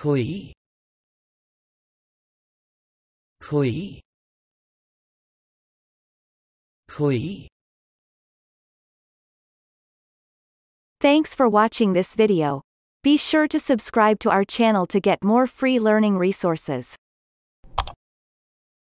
Clee Clee Clee Thanks for watching this video. Be sure to subscribe to our channel to get more free learning resources.